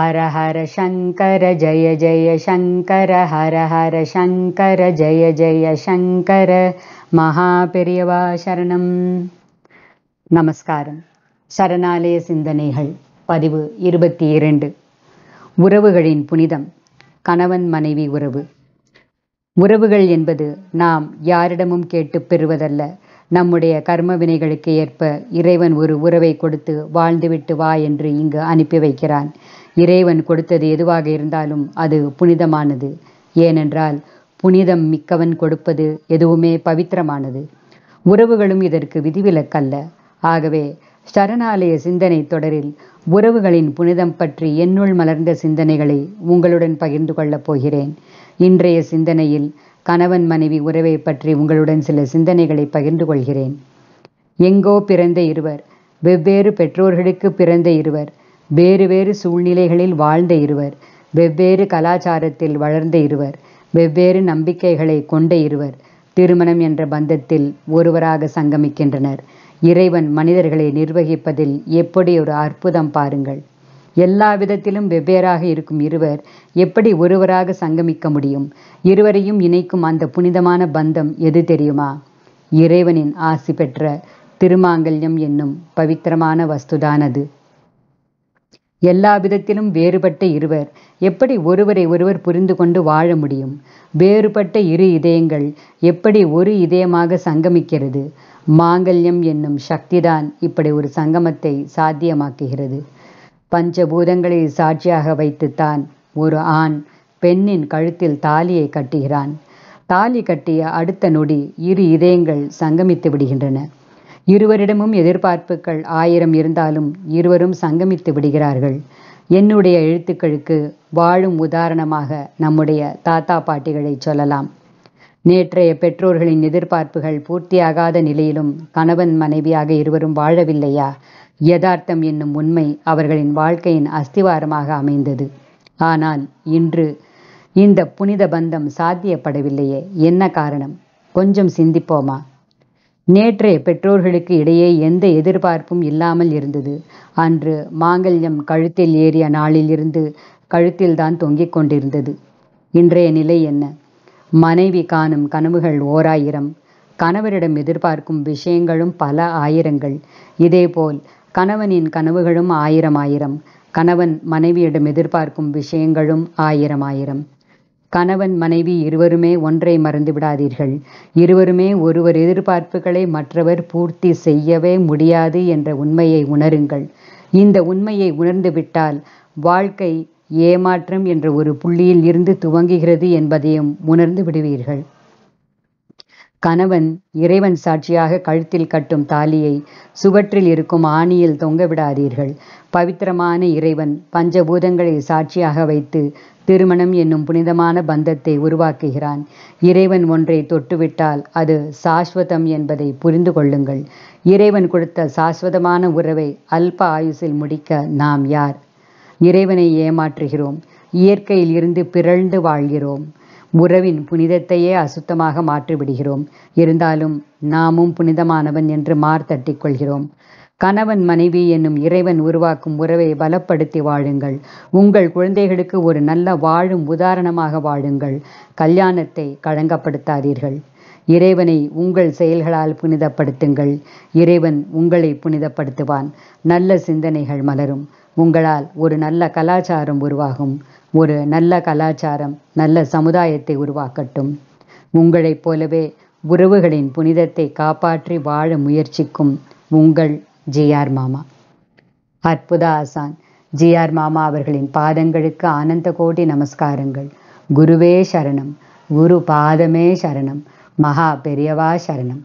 ஹர ஹர சங்கர ஜய ஜய சங்கர ஹர ஹர சங்கர ஜய ஜய சங்கர மகா பெரியவா சரணம் நமஸ்காரம் சரணாலய சிந்தனைகள் பதிவு இருபத்தி இரண்டு உறவுகளின் புனிதம் கணவன் மனைவி உறவு உறவுகள் என்பது நாம் யாரிடமும் கேட்டு பெறுவதல்ல நம்முடைய கர்ம வினைகளுக்கு ஏற்ப இறைவன் ஒரு உறவை கொடுத்து வாழ்ந்துவிட்டு வா என்று இங்கு அனுப்பி வைக்கிறான் இறைவன் கொடுத்தது எதுவாக இருந்தாலும் அது புனிதமானது ஏனென்றால் புனிதம் மிக்கவன் கொடுப்பது எதுவுமே பவித்திரமானது உறவுகளும் இதற்கு விதிவிலக்கல்ல ஆகவே சரணாலய சிந்தனை தொடரில் உறவுகளின் புனிதம் பற்றி என்னுள் மலர்ந்த சிந்தனைகளை உங்களுடன் பகிர்ந்து கொள்ளப் போகிறேன் இன்றைய சிந்தனையில் கணவன் மனைவி உறவை பற்றி உங்களுடன் சில சிந்தனைகளை பகிர்ந்து கொள்கிறேன் எங்கோ பிறந்த இருவர் வெவ்வேறு பெற்றோர்களுக்கு பிறந்த இருவர் வேறு வேறு சூழ்நிலைகளில் வாழ்ந்த இருவர் வெவ்வேறு கலாச்சாரத்தில் வளர்ந்த இருவர் வெவ்வேறு நம்பிக்கைகளை கொண்ட இருவர் திருமணம் என்ற பந்தத்தில் ஒருவராக சங்கமிக்கின்றனர் இறைவன் மனிதர்களை நிர்வகிப்பதில் எப்படி ஒரு அற்புதம் பாருங்கள் எல்லா விதத்திலும் வெவ்வேறாக இருக்கும் இருவர் எப்படி ஒருவராக சங்கமிக்க முடியும் இருவரையும் இணைக்கும் அந்த புனிதமான பந்தம் எது தெரியுமா இறைவனின் ஆசி பெற்ற திருமாங்கல்யம் என்னும் பவித்திரமான வஸ்துதானது எல்லா விதத்திலும் வேறுபட்ட இருவர் எப்படி ஒருவரை ஒருவர் புரிந்து கொண்டு வாழ முடியும் வேறுபட்ட இரு இதயங்கள் எப்படி ஒரு இதயமாக சங்கமிக்கிறது மாங்கல்யம் என்னும் சக்திதான் இப்படி ஒரு சங்கமத்தை சாத்தியமாக்குகிறது பஞ்சபூதங்களை சாட்சியாக வைத்துத்தான் ஒரு ஆண் பெண்ணின் கழுத்தில் தாலியை கட்டுகிறான் தாலி கட்டிய அடுத்த நொடி இரு இதயங்கள் சங்கமித்து விடுகின்றன இருவரிடமும் எதிர்பார்ப்புகள் ஆயிரம் இருந்தாலும் இருவரும் சங்கமித்து விடுகிறார்கள் என்னுடைய எழுத்துக்களுக்கு வாழும் உதாரணமாக நம்முடைய தாத்தா பாட்டிகளை சொல்லலாம் நேற்றைய பெற்றோர்களின் எதிர்பார்ப்புகள் பூர்த்தியாகாத நிலையிலும் கணவன் மனைவியாக இருவரும் வாழவில்லையா யதார்த்தம் என்னும் உண்மை அவர்களின் வாழ்க்கையின் அஸ்திவாரமாக அமைந்தது ஆனால் இன்று இந்த புனித பந்தம் சாத்தியப்படவில்லையே என்ன காரணம் கொஞ்சம் சிந்திப்போமா நேற்றே பெற்றோர்களுக்கு இடையே எந்த எதிர்பார்ப்பும் இல்லாமல் இருந்தது அன்று மாங்கல்யம் கழுத்தில் ஏறிய நாளிலிருந்து கழுத்தில்தான் தொங்கிக் கொண்டிருந்தது இன்றைய நிலை என்ன மனைவி காணும் கனவுகள் ஓராயிரம் கணவரிடம் எதிர்பார்க்கும் விஷயங்களும் பல ஆயிரங்கள் இதேபோல் கணவனின் கனவுகளும் ஆயிரம் ஆயிரம் கணவன் மனைவியிடம் எதிர்பார்க்கும் விஷயங்களும் ஆயிரம் ஆயிரம் கணவன் மனைவி இருவருமே ஒன்றை மறந்து விடாதீர்கள் இருவருமே ஒருவர் எதிர்பார்ப்புகளை மற்றவர் பூர்த்தி செய்யவே முடியாது என்ற உண்மையை உணருங்கள் இந்த உண்மையை உணர்ந்துவிட்டால் வாழ்க்கை ஏமாற்றம் என்ற ஒரு புள்ளியில் இருந்து துவங்குகிறது என்பதையும் உணர்ந்து விடுவீர்கள் கணவன் இறைவன் சாட்சியாக கழுத்தில் கட்டும் தாலியை சுவற்றில் இருக்கும் ஆணியில் தொங்க விடாதீர்கள் பவித்திரமான இறைவன் பஞ்சபூதங்களை சாட்சியாக வைத்து திருமணம் என்னும் புனிதமான பந்தத்தை உருவாக்குகிறான் இறைவன் ஒன்றை தொட்டுவிட்டால் அது சாஸ்வதம் என்பதை புரிந்து கொள்ளுங்கள் இறைவன் கொடுத்த சாஸ்வதமான உறவை அல்ப ஆயுசில் முடிக்க நாம் யார் இறைவனை ஏமாற்றுகிறோம் இயற்கையில் இருந்து பிறழ்ந்து வாழ்கிறோம் உறவின் புனிதத்தையே அசுத்தமாக மாற்றிவிடுகிறோம் இருந்தாலும் நாமும் புனிதமானவன் என்று தட்டி கொள்கிறோம் கணவன் மனைவி என்னும் இறைவன் உருவாக்கும் உறவை பலப்படுத்தி வாழுங்கள் உங்கள் குழந்தைகளுக்கு ஒரு நல்ல வாழும் உதாரணமாக வாழுங்கள் கல்யாணத்தை களங்கப்படுத்தாதீர்கள் இறைவனை உங்கள் செயல்களால் புனிதப்படுத்துங்கள் இறைவன் உங்களை புனிதப்படுத்துவான் நல்ல சிந்தனைகள் மலரும் உங்களால் ஒரு நல்ல கலாச்சாரம் உருவாகும் ஒரு நல்ல கலாச்சாரம் நல்ல சமுதாயத்தை உருவாக்கட்டும் உங்களைப் போலவே உறவுகளின் புனிதத்தை காப்பாற்றி வாழ முயற்சிக்கும் உங்கள் ஜிஆர் மாமா அற்புத ஆசான் ஜிஆர் மாமா அவர்களின் பாதங்களுக்கு ஆனந்த கோடி நமஸ்காரங்கள் குருவே சரணம் குரு பாதமே சரணம் மகா பெரியவா சரணம்